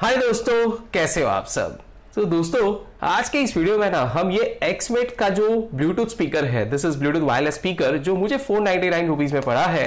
हाय दोस्तों कैसे हो आप सब तो दोस्तों आज के इस वीडियो में ना हम ये एक्समेट का जो ब्लूटूथ स्पीकर है this is Bluetooth wireless speaker जो मुझे फोर नाइनटी नाइन रुपीज में पड़ा है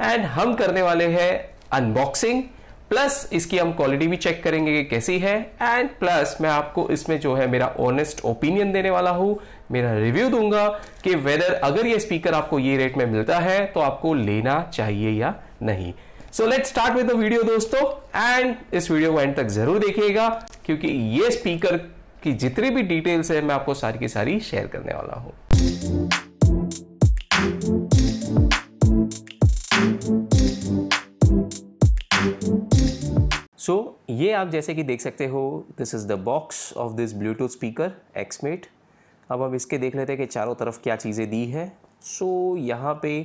एंड हम करने वाले हैं अनबॉक्सिंग प्लस इसकी हम क्वालिटी भी चेक करेंगे कि कैसी है एंड प्लस मैं आपको इसमें जो है मेरा ऑनेस्ट ओपिनियन देने वाला हूँ मेरा रिव्यू दूंगा कि वेदर अगर ये स्पीकर आपको ये रेट में मिलता है तो आपको लेना चाहिए या नहीं so let start with the video दोस्तों एंड इस वीडियो को एंड तक जरूर देखिएगा क्योंकि ये स्पीकर की जितनी भी डिटेल्स है मैं आपको सारी की सारी शेयर करने वाला हूं सो so, ये आप जैसे कि देख सकते हो this is the box of this Bluetooth speaker एक्समेट अब हम इसके देख लेते हैं कि चारों तरफ क्या चीज़ें दी है सो so, यहाँ पे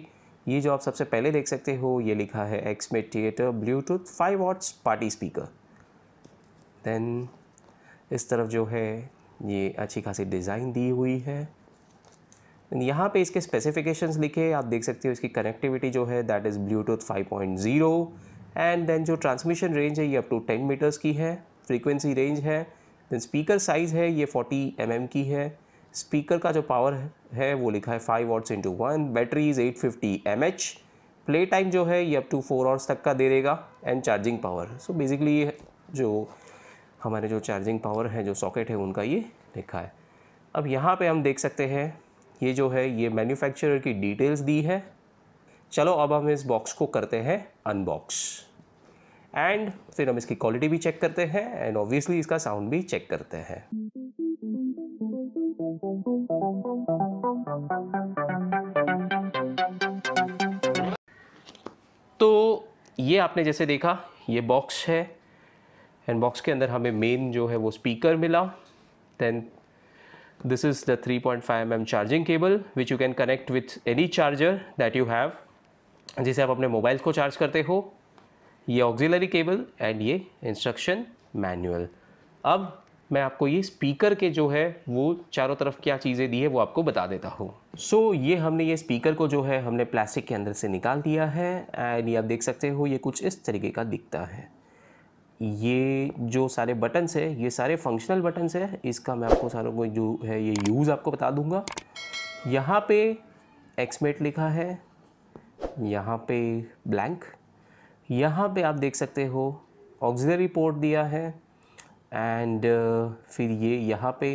ये जो आप सबसे पहले देख सकते हो ये लिखा है एक्समेट theatre Bluetooth five watts party speaker then इस तरफ जो है ये अच्छी खासी डिज़ाइन दी हुई है यहाँ पे इसके स्पेसिफिकेशंस लिखे आप देख सकते हो इसकी कनेक्टिविटी जो है that is Bluetooth 5.0 and then जो ट्रांसमिशन रेंज है ये अप टू 10 मीटर्स की है फ्रीक्वेंसी रेंज है देन स्पीकर साइज़ है ये 40 एम mm की है स्पीकर का जो पावर है वो लिखा है five watts into one battery is eight fifty M H play time जो है ये अप टू फोर आवर्स तक का दे देगा and charging power so basically ये जो हमारे जो चार्जिंग पावर है जो सॉकेट है उनका ये लिखा है अब यहाँ पे हम देख सकते हैं ये जो है ये मैन्युफैक्चरर की डिटेल्स दी है चलो अब हम इस बॉक्स को करते हैं अनबॉक्स एंड फिर हम इसकी क्वालिटी भी चेक करते हैं एंड ऑब्वियसली इसका साउंड भी चेक करते हैं तो ये आपने जैसे देखा ये बॉक्स है एंड बॉक्स के अंदर हमें मेन जो है वो स्पीकर मिला then this is the 3.5 mm charging cable which you can connect with any charger that you have जिसे आप अपने मोबाइल को चार्ज करते हो ये ऑक्जिलरी केबल एंड ये इंस्ट्रक्शन मैनुअल अब मैं आपको ये स्पीकर के जो है वो चारों तरफ क्या चीज़ें दी है वो आपको बता देता हूँ सो so, ये हमने ये स्पीकर को जो है हमने प्लास्टिक के अंदर से निकाल दिया है एंड ये आप देख सकते हो ये कुछ इस तरीके का दिखता है ये जो सारे बटन्स है ये सारे फंक्शनल बटन्स है इसका मैं आपको सारों को जो है ये यूज़ आपको बता दूँगा यहाँ पे एक्समेट लिखा है यहाँ पे ब्लैंक यहाँ पे आप देख सकते हो ऑक्सिलरी पोर्ट दिया है एंड uh, फिर ये यहाँ पे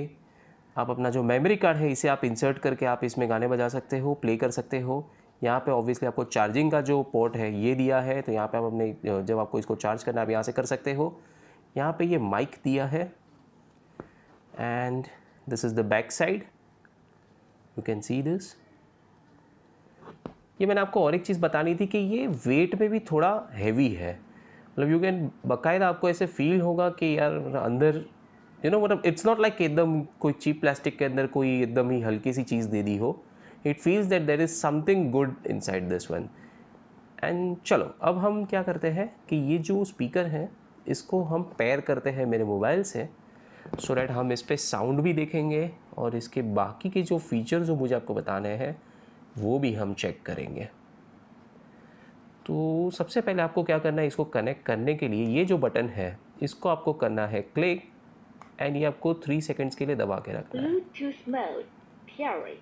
आप अपना जो मेमोरी कार्ड है इसे आप इंसर्ट करके आप इसमें गाने बजा सकते हो प्ले कर सकते हो यहाँ पे ऑब्वियसली आपको चार्जिंग का जो पोर्ट है ये दिया है तो यहाँ पे आप अपने जब आपको इसको चार्ज करना है आप यहाँ से कर सकते हो यहाँ पे ये माइक दिया है and this is the back side you can see this ये मैंने आपको और एक चीज़ बतानी थी कि ये वेट में भी थोड़ा हैवी है मतलब यू कैन बकायदा आपको ऐसे फील होगा कि यार अंदर यू नो मतलब इट्स नॉट लाइक एकदम कोई चीप प्लास्टिक के अंदर कोई एकदम ही हल्की सी चीज़ दे दी हो it feels that there is something good inside this one and चलो अब हम क्या करते हैं कि ये जो स्पीकर है इसको हम पेयर करते हैं मेरे मोबाइल से सो so डैट हम इस पर साउंड भी देखेंगे और इसके बाकी के जो फीचर जो मुझे आपको बताने हैं वो भी हम चेक करेंगे तो सबसे पहले आपको क्या करना है इसको कनेक्ट करने के लिए ये जो बटन है इसको आपको करना है क्लिक एंड ये आपको थ्री सेकेंड्स के लिए दबा के रखना है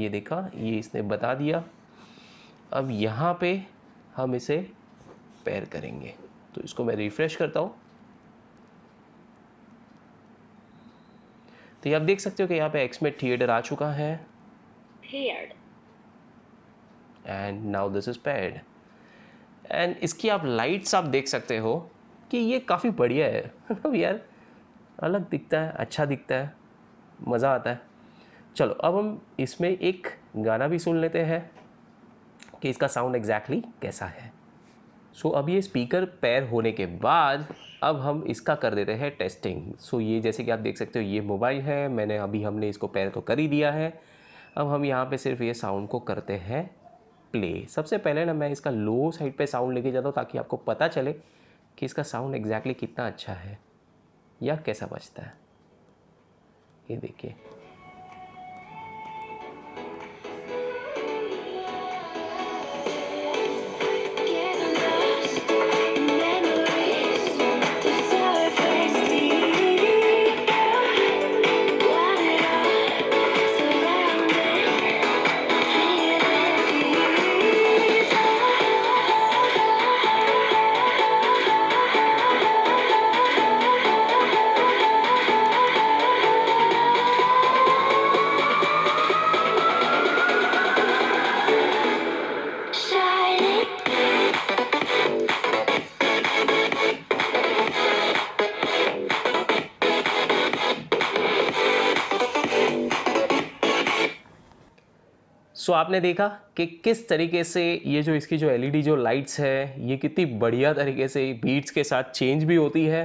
ये देखा ये इसने बता दिया अब यहाँ पे हम इसे पैर करेंगे तो इसको मैं रिफ़्रेश करता हूँ तो ये आप देख सकते हो कि यहाँ पे एक्स में थिएटर आ चुका है and now this is pad and इसकी आप लाइट्स आप देख सकते हो कि ये काफ़ी बढ़िया है मतलब यार अलग दिखता है अच्छा दिखता है मज़ा आता है चलो अब हम इसमें एक गाना भी सुन लेते हैं कि इसका साउंड एग्जैक्टली exactly कैसा है सो so, अब ये स्पीकर पैर होने के बाद अब हम इसका कर देते हैं टेस्टिंग सो so, ये जैसे कि आप देख सकते हो ये मोबाइल है मैंने अभी हमने इसको पैर तो कर ही दिया है अब हम यहाँ पे सिर्फ ये साउंड को करते हैं प्ले सबसे पहले ना मैं इसका लो साइड पे साउंड लेके जाता हूँ ताकि आपको पता चले कि इसका साउंड एग्जैक्टली exactly कितना अच्छा है या कैसा बजता है ये देखिए सो so, आपने देखा कि किस तरीके से ये जो इसकी जो एलईडी e जो लाइट्स है ये कितनी बढ़िया तरीके से बीट्स के साथ चेंज भी होती है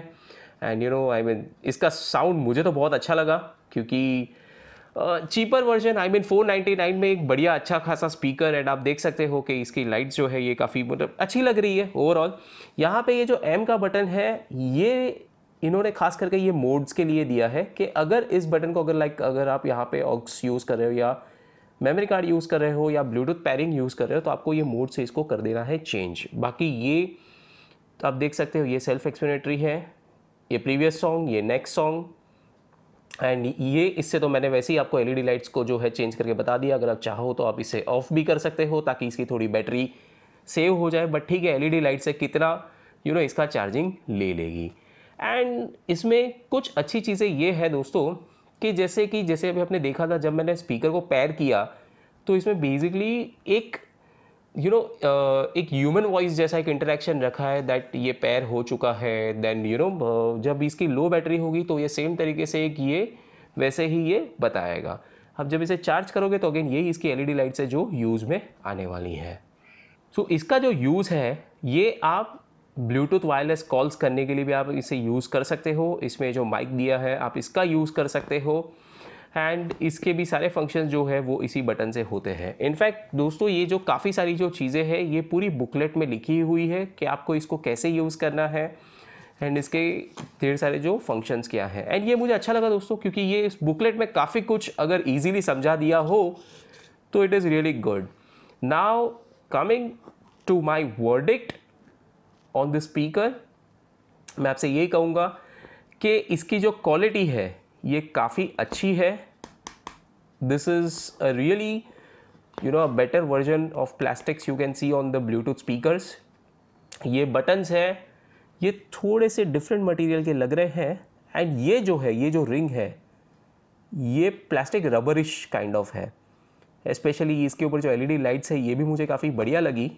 and you know I mean इसका साउंड मुझे तो बहुत अच्छा लगा क्योंकि चीपर वर्जन आई मीन 499 में एक बढ़िया अच्छा खासा स्पीकर एंड आप देख सकते हो कि इसकी लाइट्स जो है ये काफ़ी मतलब अच्छी लग रही है ओवरऑल यहाँ पे ये जो एम का बटन है ये इन्होंने खास करके ये मोड्स के लिए दिया है कि अगर इस बटन को अगर लाइक अगर आप यहाँ पे ऑक्स यूज़ कर रहे हो या मेमोरी कार्ड यूज़ कर रहे हो या ब्लूटूथ पैरिंग यूज़ कर रहे हो तो आपको ये मोड से इसको कर देना है चेंज बाकी ये तो आप देख सकते हो ये सेल्फ एक्सप्लेनेटरी है ये प्रीवियस सॉन्ग ये नेक्स्ट सॉन्ग एंड ये इससे तो मैंने वैसे ही आपको एलईडी लाइट्स e को जो है चेंज करके बता दिया अगर आप चाहो तो आप इसे ऑफ भी कर सकते हो ताकि इसकी थोड़ी बैटरी सेव हो जाए बट ठीक है एलईडी लाइट e से कितना यू you नो know, इसका चार्जिंग ले लेगी एंड इसमें कुछ अच्छी चीज़ें ये है दोस्तों कि जैसे कि जैसे अभी आपने देखा था जब मैंने स्पीकर को पैर किया तो इसमें बेसिकली एक यू you नो know, एक ह्यूमन वॉइस जैसा एक इंटरेक्शन रखा है दैट ये पैर हो चुका है देन यू नो जब इसकी लो बैटरी होगी तो ये सेम तरीके से एक ये वैसे ही ये बताएगा अब जब इसे चार्ज करोगे तो अगेन यही इसकी एलईडी लाइट्स है जो यूज़ में आने वाली है सो so, इसका जो यूज़ है ये आप ब्लूटूथ वायरलेस कॉल्स करने के लिए भी आप इसे यूज़ कर सकते हो इसमें जो माइक दिया है आप इसका यूज़ कर सकते हो एंड इसके भी सारे फंक्शन जो है वो इसी बटन से होते हैं इनफैक्ट दोस्तों ये जो काफ़ी सारी जो चीज़ें हैं ये पूरी बुकलेट में लिखी हुई है कि आपको इसको कैसे यूज़ करना है एंड इसके ढेर सारे जो फंक्शंस क्या है एंड ये मुझे अच्छा लगा दोस्तों क्योंकि ये इस बुकलेट में काफ़ी कुछ अगर ईजिली समझा दिया हो तो it is really good now coming to my verdict on the speaker मैं आपसे यही कहूँगा कि इसकी जो क्वालिटी है ये काफ़ी अच्छी है this is a really you know a better version of plastics you can see on the Bluetooth speakers ये बटन्स है ये थोड़े से डिफरेंट मटेरियल के लग रहे हैं एंड ये जो है ये जो रिंग है ये प्लास्टिक रबरिश काइंड ऑफ है स्पेशली इसके ऊपर जो एलईडी लाइट्स है ये भी मुझे काफ़ी बढ़िया लगी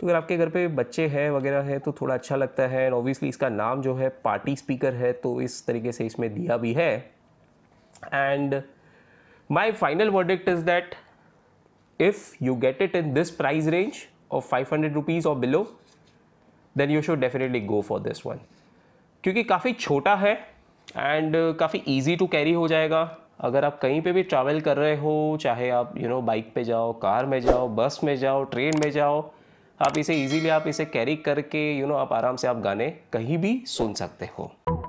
तो अगर आपके घर पे बच्चे हैं वगैरह है तो थोड़ा अच्छा लगता है एंड ऑब्वियसली इसका नाम जो है पार्टी स्पीकर है तो इस तरीके से इसमें दिया भी है and final verdict is that if you get it in this price range of five hundred rupees और below then you should definitely go for this one क्योंकि काफ़ी छोटा है एंड काफ़ी ईजी टू कैरी हो जाएगा अगर आप कहीं पे भी ट्रैवल कर रहे हो चाहे आप यू नो बाइक पे जाओ कार में जाओ बस में जाओ ट्रेन में जाओ आप इसे इजीली आप इसे कैरी करके यू you नो know, आप आराम से आप गाने कहीं भी सुन सकते हो